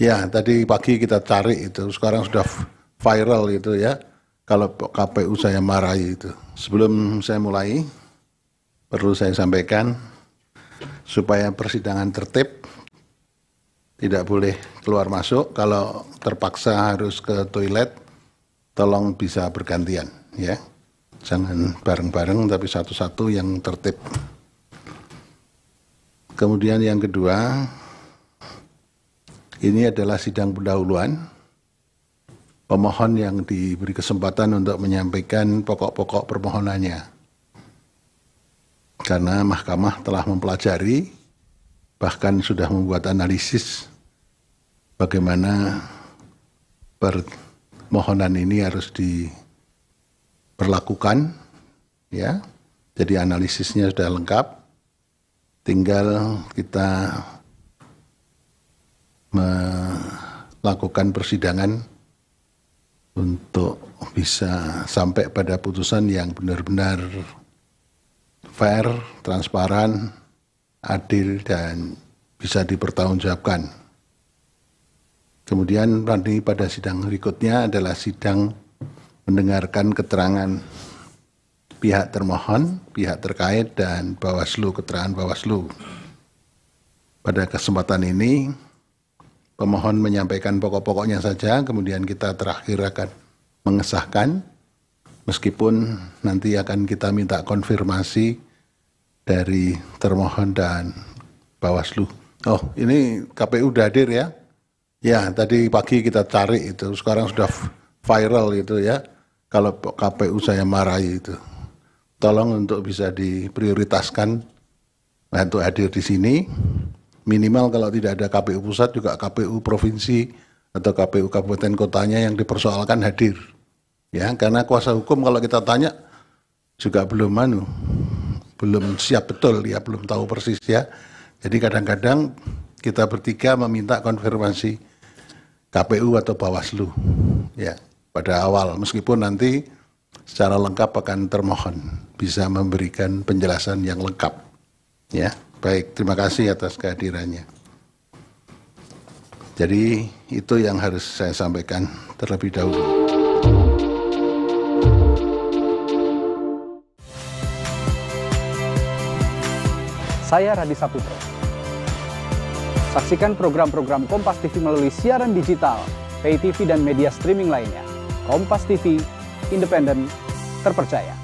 Ya, tadi pagi kita cari itu. Sekarang sudah viral itu ya. Kalau KPU saya marahi itu. Sebelum saya mulai, perlu saya sampaikan supaya persidangan tertib tidak boleh keluar masuk kalau terpaksa harus ke toilet tolong bisa bergantian ya jangan bareng-bareng tapi satu-satu yang tertib kemudian yang kedua ini adalah sidang pendahuluan. Pemohon yang diberi kesempatan untuk menyampaikan pokok-pokok permohonannya. Karena mahkamah telah mempelajari, bahkan sudah membuat analisis bagaimana permohonan ini harus diperlakukan ya. Jadi analisisnya sudah lengkap. Tinggal kita melakukan persidangan untuk bisa sampai pada putusan yang benar-benar fair, transparan, adil, dan bisa dipertanggungjawabkan. Kemudian nanti pada sidang berikutnya adalah sidang mendengarkan keterangan pihak termohon, pihak terkait, dan Bawaslu, keterangan Bawaslu. Pada kesempatan ini, pemohon menyampaikan pokok-pokoknya saja, kemudian kita terakhir akan mengesahkan, meskipun nanti akan kita minta konfirmasi dari termohon dan Bawaslu. Oh, ini KPU sudah hadir ya? Ya, tadi pagi kita cari itu, sekarang sudah viral itu ya. Kalau KPU saya marahi itu. Tolong untuk bisa diprioritaskan untuk hadir di sini minimal kalau tidak ada KPU pusat juga KPU provinsi atau KPU kabupaten kotanya yang dipersoalkan hadir. Ya, karena kuasa hukum kalau kita tanya juga belum manu belum siap betul ya, belum tahu persis ya. Jadi kadang-kadang kita bertiga meminta konfirmasi KPU atau Bawaslu ya pada awal meskipun nanti secara lengkap akan termohon bisa memberikan penjelasan yang lengkap ya. Baik, terima kasih atas kehadirannya. Jadi itu yang harus saya sampaikan terlebih dahulu. Saya Radi Saputro. Saksikan program-program Kompas TV melalui siaran digital, pay TV dan media streaming lainnya. Kompas TV, independen, terpercaya.